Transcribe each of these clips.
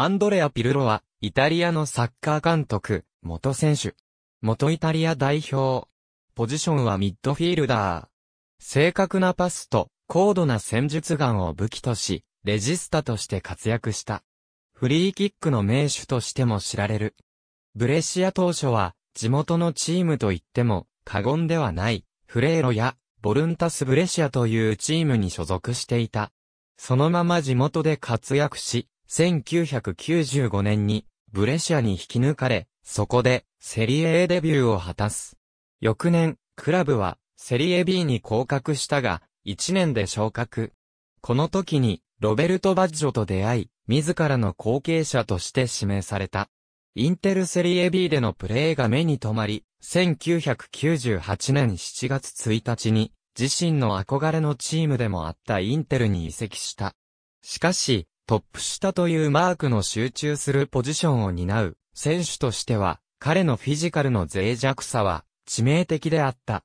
アンドレア・ピルロは、イタリアのサッカー監督、元選手。元イタリア代表。ポジションはミッドフィールダー。正確なパスと、高度な戦術眼を武器とし、レジスタとして活躍した。フリーキックの名手としても知られる。ブレシア当初は、地元のチームといっても、過言ではない、フレーロや、ボルンタス・ブレシアというチームに所属していた。そのまま地元で活躍し、1995年にブレシアに引き抜かれ、そこでセリエ A デビューを果たす。翌年、クラブはセリエ B に降格したが、1年で昇格。この時にロベルト・バッジョと出会い、自らの後継者として指名された。インテルセリエ B でのプレーが目に留まり、1998年7月1日に自身の憧れのチームでもあったインテルに移籍した。しかし、トップ下というマークの集中するポジションを担う選手としては、彼のフィジカルの脆弱さは致命的であった。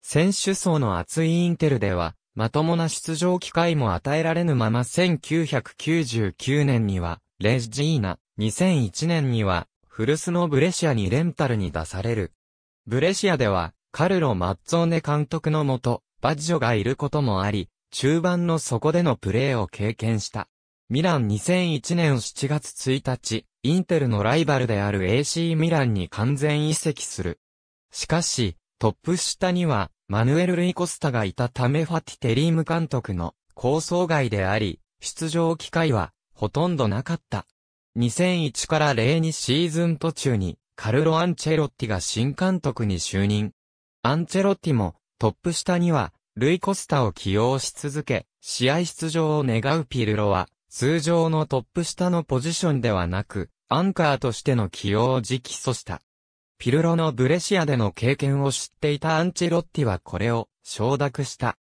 選手層の厚いインテルでは、まともな出場機会も与えられぬまま1999年には、レジーナ、2001年には、古巣のブレシアにレンタルに出される。ブレシアでは、カルロ・マッツォーネ監督のもと、バッジョがいることもあり、中盤の底でのプレーを経験した。ミラン2001年7月1日、インテルのライバルである AC ミランに完全移籍する。しかし、トップ下には、マヌエル・ルイ・コスタがいたためファティ・テリーム監督の構想外であり、出場機会は、ほとんどなかった。2001から02シーズン途中に、カルロ・アンチェロッティが新監督に就任。アンチェロッティも、トップ下には、ルイ・コスタを起用し続け、試合出場を願うピルロは、通常のトップ下のポジションではなく、アンカーとしての起用を直訴した。ピルロのブレシアでの経験を知っていたアンチェロッティはこれを承諾した。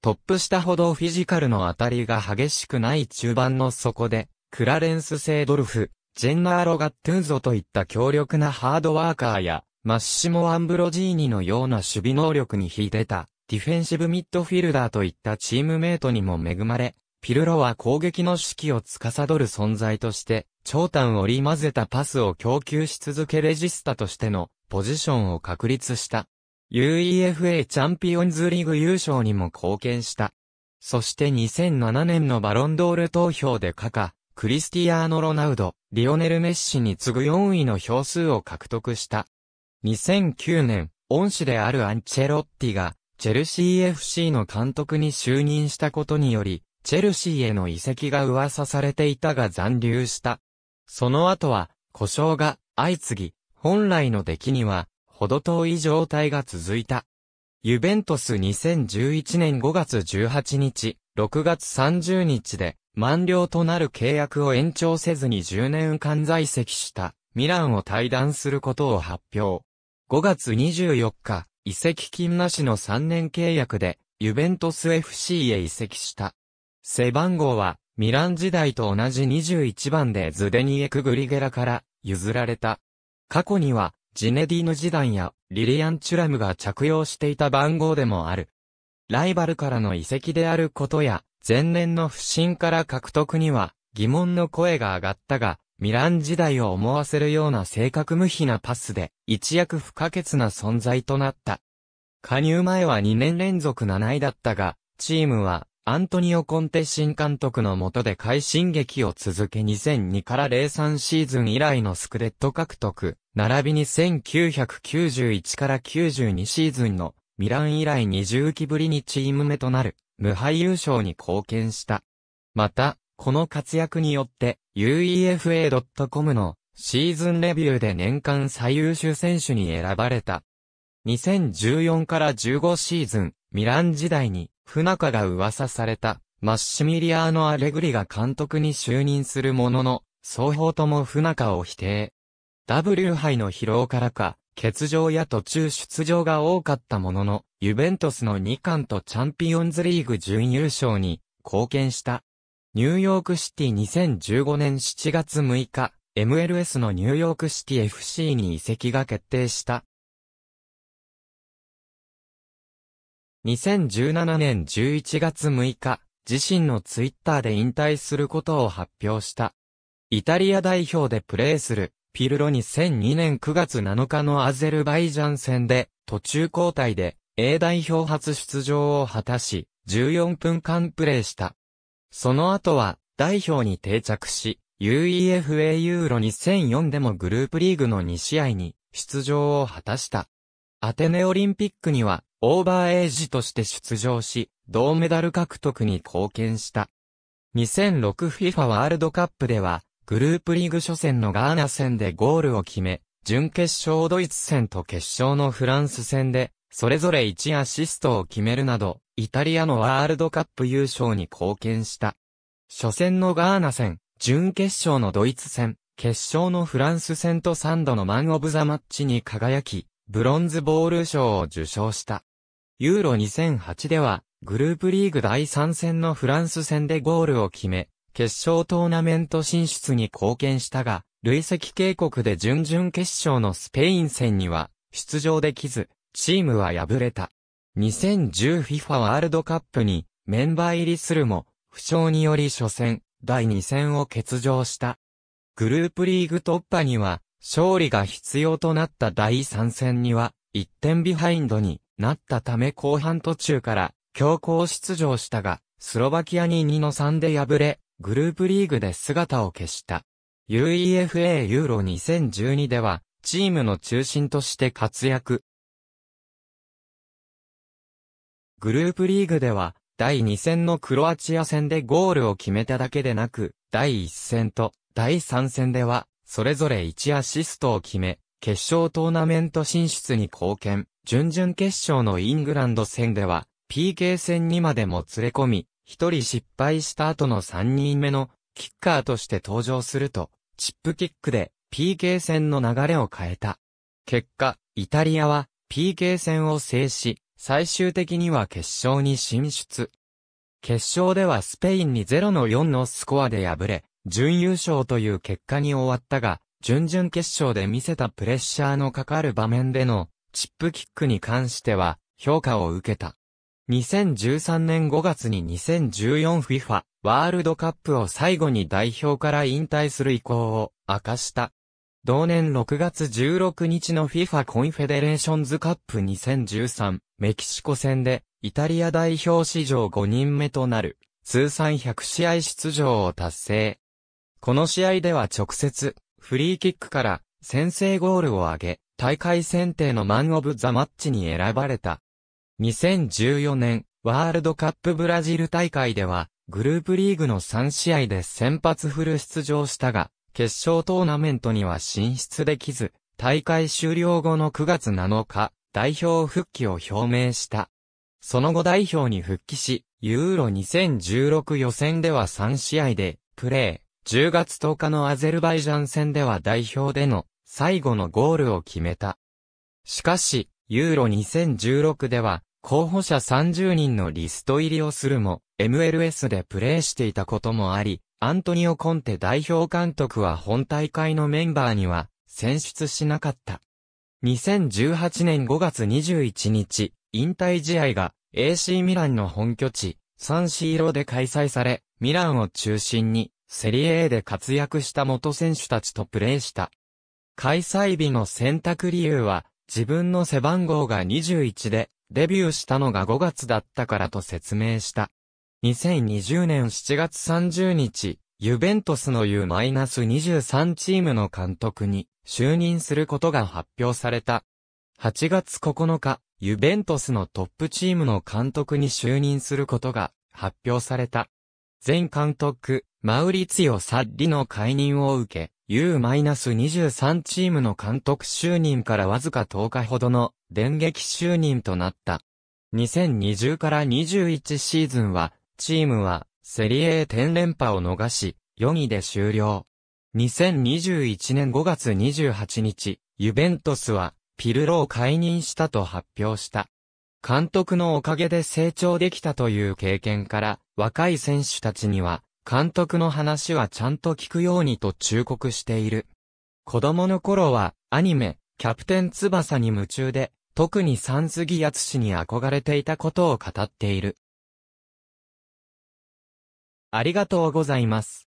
トップ下ほどフィジカルの当たりが激しくない中盤の底で、クラレンス・セイドルフ、ジェンナーロ・ガットゥンゾといった強力なハードワーカーや、マッシモ・アンブロジーニのような守備能力に秀でた、ディフェンシブミッドフィルダーといったチームメイトにも恵まれ、ピルロは攻撃の指揮を司る存在として、長短織り混ぜたパスを供給し続けレジスタとしてのポジションを確立した。UEFA チャンピオンズリーグ優勝にも貢献した。そして2007年のバロンドール投票でカカ、クリスティアーノ・ロナウド、リオネル・メッシに次ぐ4位の票数を獲得した。2009年、恩師であるアンチェロッティが、チェルシー FC の監督に就任したことにより、チェルシーへの移籍が噂されていたが残留した。その後は、故障が相次ぎ、本来の出来には、ほど遠い状態が続いた。ユベントス2011年5月18日、6月30日で、満了となる契約を延長せずに10年間在籍した、ミランを退団することを発表。5月24日、移籍金なしの3年契約で、ユベントス FC へ移籍した。背番号は、ミラン時代と同じ21番でズデニエ・クグリゲラから譲られた。過去には、ジネディーヌ時代やリリアン・チュラムが着用していた番号でもある。ライバルからの遺跡であることや、前年の不審から獲得には疑問の声が上がったが、ミラン時代を思わせるような正確無比なパスで、一躍不可欠な存在となった。加入前は2年連続7位だったが、チームはアントニオ・コンテ新監督の下で快進撃を続け2002から03シーズン以来のスクレット獲得、並びに1991から92シーズンのミラン以来20期ぶりにチーム目となる無敗優勝に貢献した。また、この活躍によって UEFA.com のシーズンレビューで年間最優秀選手に選ばれた。2014から15シーズン、ミラン時代に、不仲が噂された、マッシュミリアーノ・アレグリが監督に就任するものの、双方とも不仲を否定。W 杯の疲労からか、欠場や途中出場が多かったものの、ユベントスの2冠とチャンピオンズリーグ準優勝に貢献した。ニューヨークシティ2015年7月6日、MLS のニューヨークシティ FC に移籍が決定した。2017年11月6日、自身のツイッターで引退することを発表した。イタリア代表でプレーする、ピルロ2002年9月7日のアゼルバイジャン戦で、途中交代で A 代表初出場を果たし、14分間プレーした。その後は、代表に定着し、UEFA ユーロ2004でもグループリーグの2試合に出場を果たした。アテネオリンピックにはオーバーエイジとして出場し、銅メダル獲得に貢献した。2006FIFA ワールドカップでは、グループリーグ初戦のガーナ戦でゴールを決め、準決勝ドイツ戦と決勝のフランス戦で、それぞれ1アシストを決めるなど、イタリアのワールドカップ優勝に貢献した。初戦のガーナ戦、準決勝のドイツ戦、決勝のフランス戦と3度のマン・オブ・ザ・マッチに輝き、ブロンズボール賞を受賞した。ユーロ2008では、グループリーグ第3戦のフランス戦でゴールを決め、決勝トーナメント進出に貢献したが、累積警告で準々決勝のスペイン戦には出場できず、チームは敗れた。2010FIFA ワールドカップにメンバー入りするも、負傷により初戦、第2戦を欠場した。グループリーグ突破には、勝利が必要となった第3戦には、1点ビハインドになったため後半途中から強行出場したが、スロバキアに2の3で敗れ、グループリーグで姿を消した。UEFA ユーロ2012では、チームの中心として活躍。グループリーグでは、第2戦のクロアチア戦でゴールを決めただけでなく、第1戦と第3戦では、それぞれ1アシストを決め、決勝トーナメント進出に貢献。準々決勝のイングランド戦では、PK 戦にまでも連れ込み、一人失敗した後の三人目のキッカーとして登場すると、チップキックで PK 戦の流れを変えた。結果、イタリアは PK 戦を制し、最終的には決勝に進出。決勝ではスペインに0の4のスコアで敗れ、準優勝という結果に終わったが、準々決勝で見せたプレッシャーのかかる場面でのチップキックに関しては、評価を受けた。2013年5月に 2014FIFA ワールドカップを最後に代表から引退する意向を明かした。同年6月16日の FIFA コンフェデレーションズカップ2013メキシコ戦でイタリア代表史上5人目となる通算100試合出場を達成。この試合では直接フリーキックから先制ゴールを挙げ大会選定のマン・オブ・ザ・マッチに選ばれた。2014年、ワールドカップブラジル大会では、グループリーグの3試合で先発フル出場したが、決勝トーナメントには進出できず、大会終了後の9月7日、代表復帰を表明した。その後代表に復帰し、ユーロ2016予選では3試合で、プレー。10月10日のアゼルバイジャン戦では代表での最後のゴールを決めた。しかし、ユーロ2016では、候補者30人のリスト入りをするも、MLS でプレーしていたこともあり、アントニオ・コンテ代表監督は本大会のメンバーには選出しなかった。2018年5月21日、引退試合が AC ミランの本拠地、サンシーロで開催され、ミランを中心にセリエ A で活躍した元選手たちとプレーした。開催日の選択理由は、自分の背番号が21で、デビューしたのが5月だったからと説明した。2020年7月30日、ユベントスの U-23 チームの監督に就任することが発表された。8月9日、ユベントスのトップチームの監督に就任することが発表された。前監督、マウリツィオ・サッリの解任を受け、U-23 チームの監督就任からわずか10日ほどの電撃就任となった。2020から21シーズンは、チームはセリエ A10 連覇を逃し、4位で終了。2021年5月28日、ユベントスは、ピルロを解任したと発表した。監督のおかげで成長できたという経験から、若い選手たちには、監督の話はちゃんと聞くようにと忠告している。子供の頃は、アニメ、キャプテン翼に夢中で、特に三杉つ氏に憧れていたことを語っている。ありがとうございます。